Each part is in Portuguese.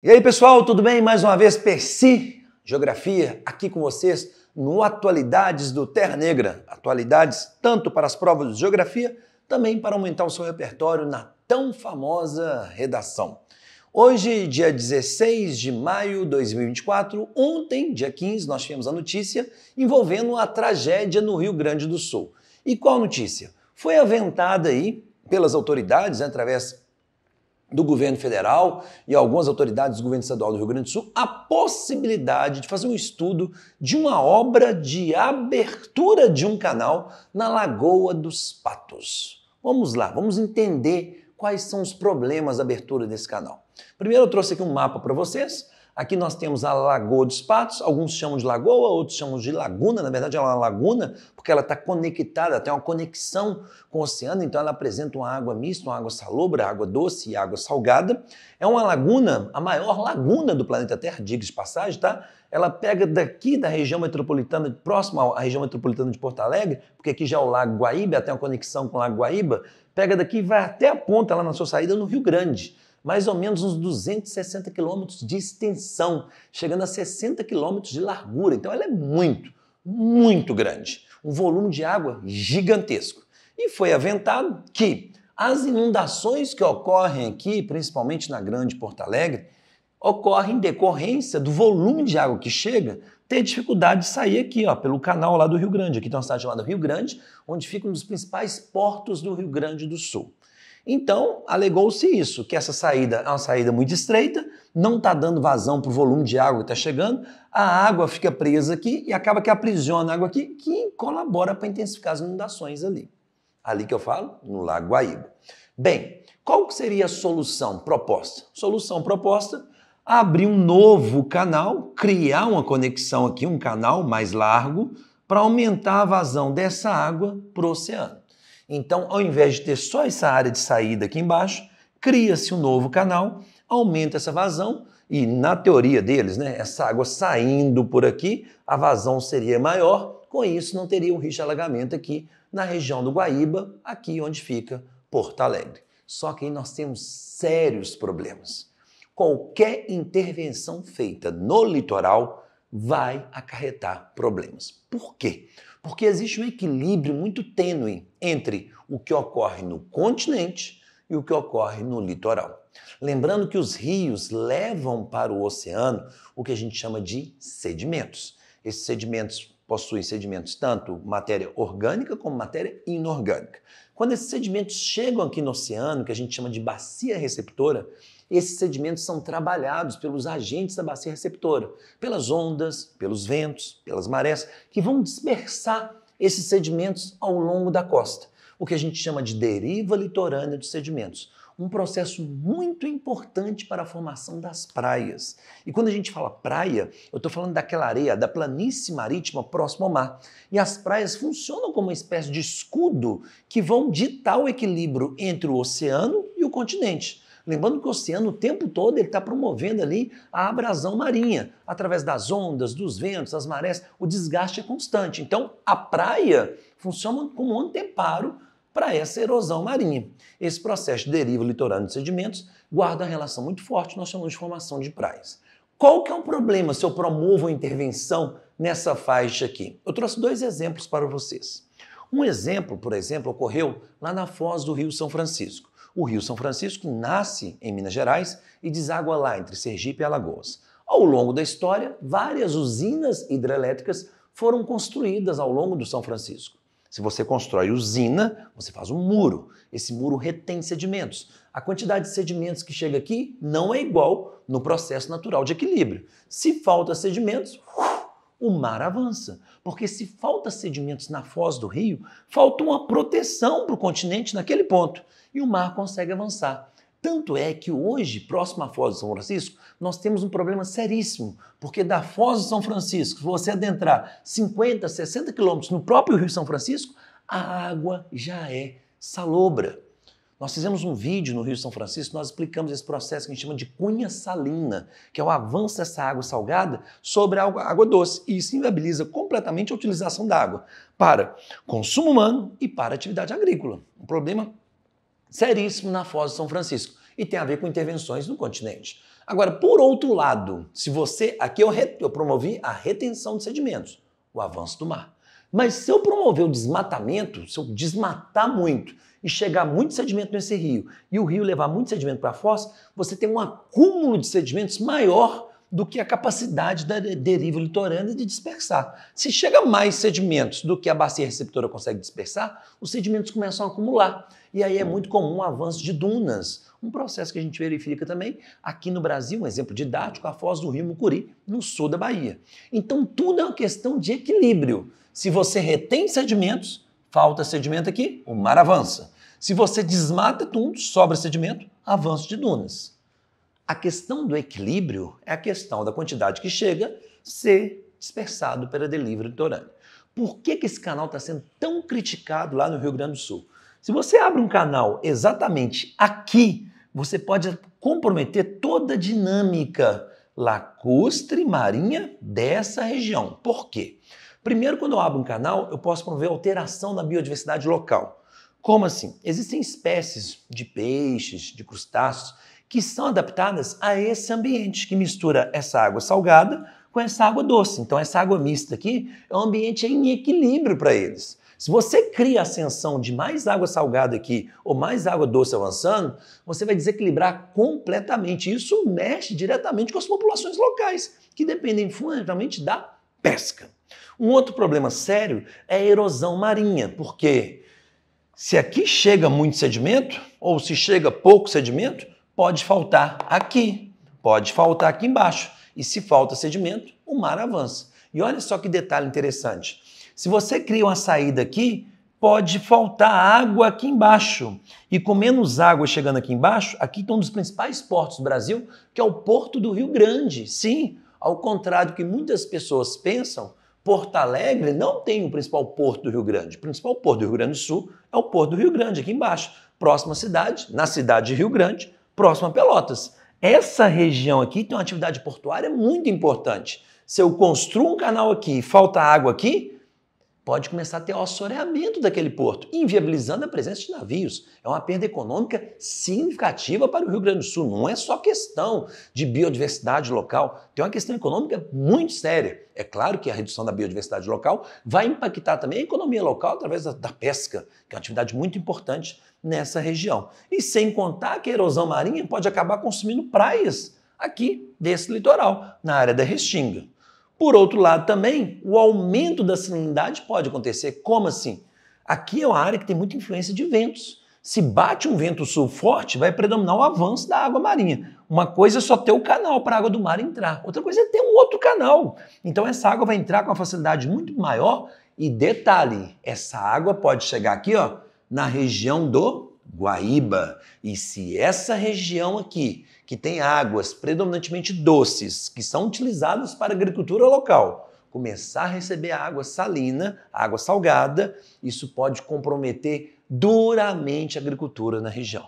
E aí, pessoal, tudo bem? Mais uma vez, Percy Geografia aqui com vocês no Atualidades do Terra Negra. Atualidades tanto para as provas de geografia, também para aumentar o seu repertório na tão famosa redação. Hoje, dia 16 de maio de 2024, ontem, dia 15, nós tivemos a notícia envolvendo a tragédia no Rio Grande do Sul. E qual notícia? Foi aventada aí pelas autoridades, né, através do governo federal e algumas autoridades do governo estadual do Rio Grande do Sul a possibilidade de fazer um estudo de uma obra de abertura de um canal na Lagoa dos Patos. Vamos lá, vamos entender quais são os problemas da abertura desse canal. Primeiro eu trouxe aqui um mapa para vocês Aqui nós temos a Lagoa dos Patos, alguns chamam de lagoa, outros chamam de laguna, na verdade ela é uma laguna porque ela está conectada, tem uma conexão com o oceano, então ela apresenta uma água mista, uma água salobra, água doce e água salgada. É uma laguna, a maior laguna do planeta Terra, diga de passagem, tá? Ela pega daqui da região metropolitana, próxima à região metropolitana de Porto Alegre, porque aqui já é o Lago Guaíba, tem uma conexão com o Lago Guaíba, pega daqui e vai até a ponta, lá na sua saída, no Rio Grande mais ou menos uns 260 quilômetros de extensão, chegando a 60 quilômetros de largura. Então ela é muito, muito grande. Um volume de água gigantesco. E foi aventado que as inundações que ocorrem aqui, principalmente na Grande Porto Alegre, ocorrem em decorrência do volume de água que chega ter dificuldade de sair aqui, ó, pelo canal lá do Rio Grande. Aqui tem uma cidade chamada Rio Grande, onde fica um dos principais portos do Rio Grande do Sul. Então, alegou-se isso, que essa saída é uma saída muito estreita, não está dando vazão para o volume de água que está chegando, a água fica presa aqui e acaba que aprisiona a água aqui, que colabora para intensificar as inundações ali. Ali que eu falo, no Lago Guaíba. Bem, qual seria a solução proposta? Solução proposta, abrir um novo canal, criar uma conexão aqui, um canal mais largo, para aumentar a vazão dessa água para o oceano. Então, ao invés de ter só essa área de saída aqui embaixo, cria-se um novo canal, aumenta essa vazão e, na teoria deles, né, essa água saindo por aqui, a vazão seria maior, com isso não teria um de alagamento aqui na região do Guaíba, aqui onde fica Porto Alegre. Só que aí nós temos sérios problemas. Qualquer intervenção feita no litoral vai acarretar problemas. Por quê? Porque existe um equilíbrio muito tênue entre o que ocorre no continente e o que ocorre no litoral. Lembrando que os rios levam para o oceano o que a gente chama de sedimentos. Esses sedimentos possuem sedimentos tanto matéria orgânica como matéria inorgânica. Quando esses sedimentos chegam aqui no oceano, que a gente chama de bacia receptora, esses sedimentos são trabalhados pelos agentes da bacia receptora, pelas ondas, pelos ventos, pelas marés, que vão dispersar esses sedimentos ao longo da costa, o que a gente chama de deriva litorânea dos sedimentos um processo muito importante para a formação das praias. E quando a gente fala praia, eu estou falando daquela areia da planície marítima próximo ao mar. E as praias funcionam como uma espécie de escudo que vão ditar o equilíbrio entre o oceano e o continente. Lembrando que o oceano o tempo todo ele está promovendo ali a abrasão marinha, através das ondas, dos ventos, das marés, o desgaste é constante. Então a praia funciona como um anteparo para essa erosão marinha. Esse processo de deriva litorânea de sedimentos guarda uma relação muito forte, nós chamamos de formação de praias. Qual que é o problema se eu promovo a intervenção nessa faixa aqui? Eu trouxe dois exemplos para vocês. Um exemplo, por exemplo, ocorreu lá na foz do Rio São Francisco. O Rio São Francisco nasce em Minas Gerais e deságua lá entre Sergipe e Alagoas. Ao longo da história, várias usinas hidrelétricas foram construídas ao longo do São Francisco. Se você constrói usina, você faz um muro. Esse muro retém sedimentos. A quantidade de sedimentos que chega aqui não é igual no processo natural de equilíbrio. Se falta sedimentos, uh, o mar avança. Porque se falta sedimentos na foz do rio, falta uma proteção para o continente naquele ponto. E o mar consegue avançar. Tanto é que hoje, próximo à Foz do São Francisco, nós temos um problema seríssimo, porque da Foz do São Francisco, se você adentrar 50, 60 quilômetros no próprio Rio São Francisco, a água já é salobra. Nós fizemos um vídeo no Rio São Francisco, nós explicamos esse processo que a gente chama de cunha salina, que é o avanço dessa água salgada sobre a água doce. E isso inviabiliza completamente a utilização da água para consumo humano e para atividade agrícola. Um problema seríssimo na Foz de São Francisco e tem a ver com intervenções no continente. Agora, por outro lado, se você. Aqui eu, re, eu promovi a retenção de sedimentos, o avanço do mar. Mas se eu promover o desmatamento, se eu desmatar muito e chegar muito sedimento nesse rio e o rio levar muito sedimento para a foz, você tem um acúmulo de sedimentos maior do que a capacidade da deriva litorânea de dispersar. Se chega mais sedimentos do que a bacia receptora consegue dispersar, os sedimentos começam a acumular. E aí é muito comum o avanço de dunas, um processo que a gente verifica também aqui no Brasil, um exemplo didático, a foz do rio Mucuri, no sul da Bahia. Então tudo é uma questão de equilíbrio. Se você retém sedimentos, falta sedimento aqui, o mar avança. Se você desmata tudo, sobra sedimento, avanço de dunas. A questão do equilíbrio é a questão da quantidade que chega ser dispersado pela delivery litorânea. Por que, que esse canal está sendo tão criticado lá no Rio Grande do Sul? Se você abre um canal exatamente aqui, você pode comprometer toda a dinâmica lacustre marinha dessa região. Por quê? Primeiro, quando eu abro um canal, eu posso promover alteração na biodiversidade local. Como assim? Existem espécies de peixes, de crustáceos que são adaptadas a esse ambiente que mistura essa água salgada com essa água doce. Então, essa água mista aqui é um ambiente em equilíbrio para eles. Se você cria a ascensão de mais água salgada aqui ou mais água doce avançando, você vai desequilibrar completamente. Isso mexe diretamente com as populações locais, que dependem fundamentalmente da pesca. Um outro problema sério é a erosão marinha, porque se aqui chega muito sedimento, ou se chega pouco sedimento, pode faltar aqui, pode faltar aqui embaixo. E se falta sedimento, o mar avança. E olha só que detalhe interessante. Se você cria uma saída aqui, pode faltar água aqui embaixo. E com menos água chegando aqui embaixo, aqui tem um dos principais portos do Brasil, que é o Porto do Rio Grande. Sim, ao contrário do que muitas pessoas pensam, Porto Alegre não tem o principal porto do Rio Grande. O principal porto do Rio Grande do Sul é o Porto do Rio Grande, aqui embaixo. Próxima cidade, na cidade de Rio Grande, próximo a Pelotas. Essa região aqui tem uma atividade portuária muito importante. Se eu construo um canal aqui e falta água aqui, pode começar a ter o assoreamento daquele porto, inviabilizando a presença de navios. É uma perda econômica significativa para o Rio Grande do Sul. Não é só questão de biodiversidade local, tem uma questão econômica muito séria. É claro que a redução da biodiversidade local vai impactar também a economia local através da, pesca, que é uma atividade muito importante nessa região. E sem contar que a erosão marinha pode acabar consumindo praias aqui desse litoral, na área da Restinga. Por outro lado, também, o aumento da salinidade pode acontecer. Como assim? Aqui é uma área que tem muita influência de ventos. Se bate um vento sul forte, vai predominar o avanço da água marinha. Uma coisa é só ter o canal para a água do mar entrar, outra coisa é ter um outro canal. Então essa água vai entrar com uma facilidade muito maior. E detalhe, essa água pode chegar aqui, ó, na região do Guaíba. E se essa região aqui, que tem águas predominantemente doces, que são utilizadas para agricultura local, começar a receber água salina, água salgada, isso pode comprometer duramente a agricultura na região.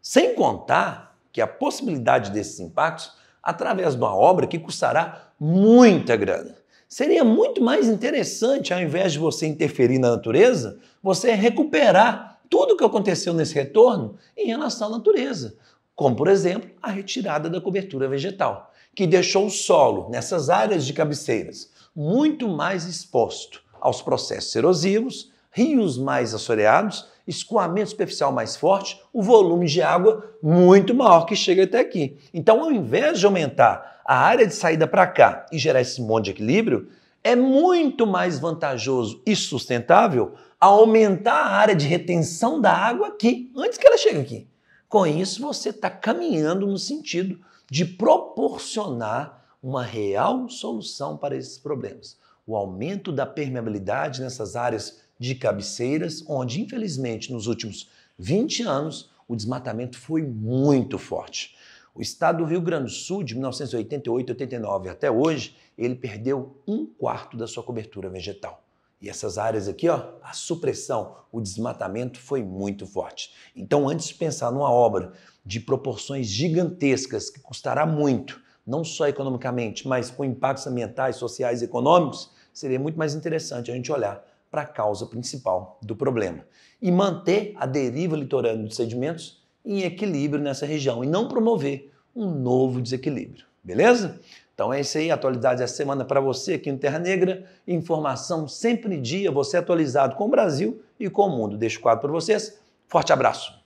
Sem contar que a possibilidade desses impactos através de uma obra que custará muita grana. Seria muito mais interessante, ao invés de você interferir na natureza, você recuperar tudo o que aconteceu nesse retorno em relação à natureza, como, por exemplo, a retirada da cobertura vegetal, que deixou o solo, nessas áreas de cabeceiras, muito mais exposto aos processos erosivos, rios mais assoreados, escoamento superficial mais forte, o volume de água muito maior que chega até aqui. Então, ao invés de aumentar a área de saída para cá e gerar esse monte de equilíbrio, é muito mais vantajoso e sustentável a aumentar a área de retenção da água aqui, antes que ela chegue aqui. Com isso, você está caminhando no sentido de proporcionar uma real solução para esses problemas. O aumento da permeabilidade nessas áreas de cabeceiras, onde, infelizmente, nos últimos 20 anos, o desmatamento foi muito forte. O estado do Rio Grande do Sul, de 1988, 89 até hoje, ele perdeu um quarto da sua cobertura vegetal. E essas áreas aqui, ó, a supressão, o desmatamento foi muito forte. Então, antes de pensar numa obra de proporções gigantescas que custará muito, não só economicamente, mas com impactos ambientais, sociais e econômicos, seria muito mais interessante a gente olhar para a causa principal do problema e manter a deriva litorânea dos sedimentos em equilíbrio nessa região e não promover um novo desequilíbrio, beleza? Então é isso aí, atualidade da semana para você aqui no Terra Negra. Informação sempre em dia, você atualizado com o Brasil e com o mundo. Deixo o quadro para vocês. Forte abraço!